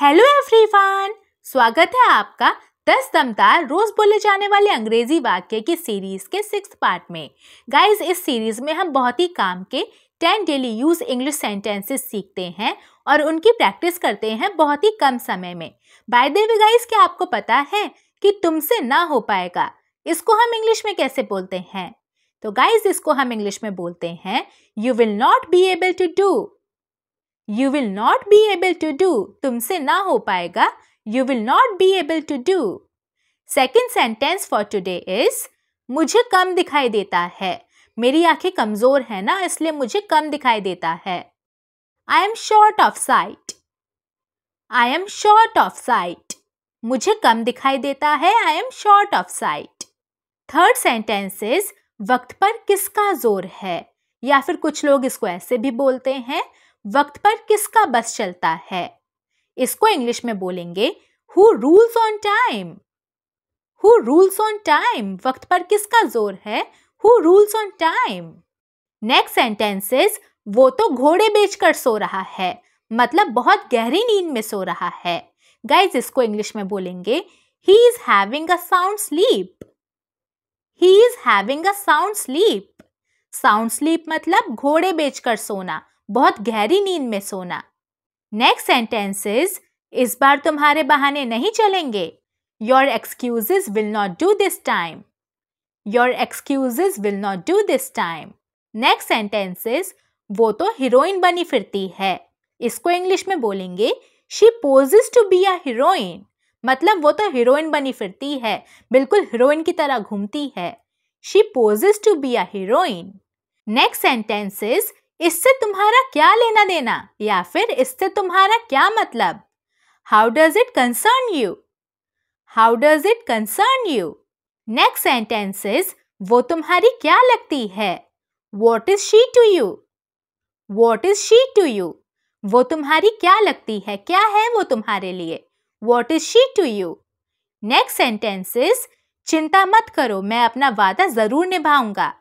Hello everyone स्वागत है आपका दस दमदार रोज बोले जाने वाले अंग्रेजी वाक्य की सीरीज के सिक्स पार्ट में गाइस इस सीरीज में हम बहुत ही काम के ten daily use English sentences सीखते हैं और उनकी प्रैक्टिस करते हैं बहुत ही कम समय में बाय द वे गाइस क्या आपको पता है कि तुमसे ना हो पाएगा इसको हम इंग्लिश में कैसे बोलते हैं तो गाइज इसको हम इंग्लिश में बोलते हैं you will not be able to do you will not be able to do तुमसे ना हो पाएगा you will not be able to do second sentence for today is मुझे कम दिखाई देता है मेरी आंखें कमज़ोर है ना इसलिए मुझे कम दिखाई देता है I am short of sight I am short of sight मुझे कम दिखाई देता है I am short of sight third sentence is वक्त पर किसका जोर है या फिर कुछ लोग इसको ऐसे भी बोलते हैं वक्त पर किसका बस चलता है इसको इंग्लिश में बोलेंगे who rules on time who rules on time वक्त पर किसका जोर है who rules on time next sentence is वो तो घोड़े बेचकर सो रहा है मतलब बहुत गहरी नींद में सो रहा है गाइज इसको इंग्लिश में बोलेंगे he is having a sound sleep he is having a sound sleep sound sleep मतलब घोड़े बेचकर सोना बहुत गहरी नींद में सोना नेक्स्ट सेंटेंस इज इस बार तुम्हारे बहाने नहीं चलेंगे your excuses will not do this time your excuses will not do this time next sentence is वो तो हीरोइन बनी फिरती है इसको इंग्लिश में बोलेंगे she poses to be a heroine मतलब वो तो हीरोइन बनी फिरती है बिल्कुल हीरोइन की तरह घूमती है she poses to be a heroine next sentence is इससे तुम्हारा क्या लेना देना या फिर इससे तुम्हारा क्या मतलब how does it concern you how does it concern you next sentence is वो तुम्हारी क्या लगती है what is she to you what is she to you वो तुम्हारी क्या लगती है क्या है वो तुम्हारे लिए what is she to you next sentence is चिंता मत करो मैं अपना वादा जरूर निभाऊंगा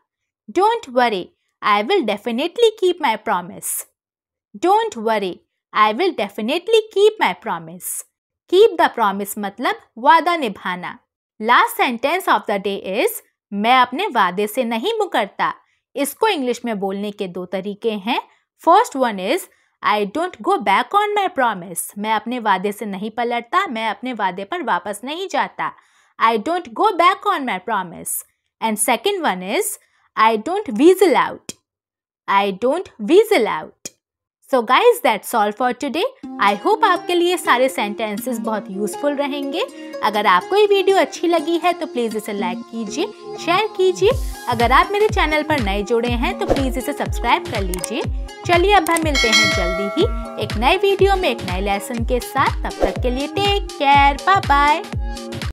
don't worry I will definitely keep my promise. Don't worry, I will definitely keep my promise. Keep the promise मतलब वादा निभाना last sentence of the day is मैं अपने वादे से नहीं मुकरता इसको इंग्लिश में बोलने के दो तरीके हैं first one is I don't go back on my promise मैं अपने वादे से नहीं पलटता मैं अपने वादे पर वापस नहीं जाता I don't go back on my promise and second one is I don't weasel out I don't weasel out so guys that's all for today I hope आपके लिए सारे सेंटेंसेस बहुत यूजफुल रहेंगे अगर आपको ये वीडियो अच्छी लगी है तो प्लीज़ इसे लाइक कीजिए शेयर कीजिए अगर आप मेरे चैनल पर नए जुड़े हैं तो प्लीज़ इसे सब्सक्राइब कर लीजिए चलिए अब हम मिलते हैं जल्दी ही एक नए वीडियो में एक नए लेसन के साथ तब तक के लिए टेक केयर बाय बाय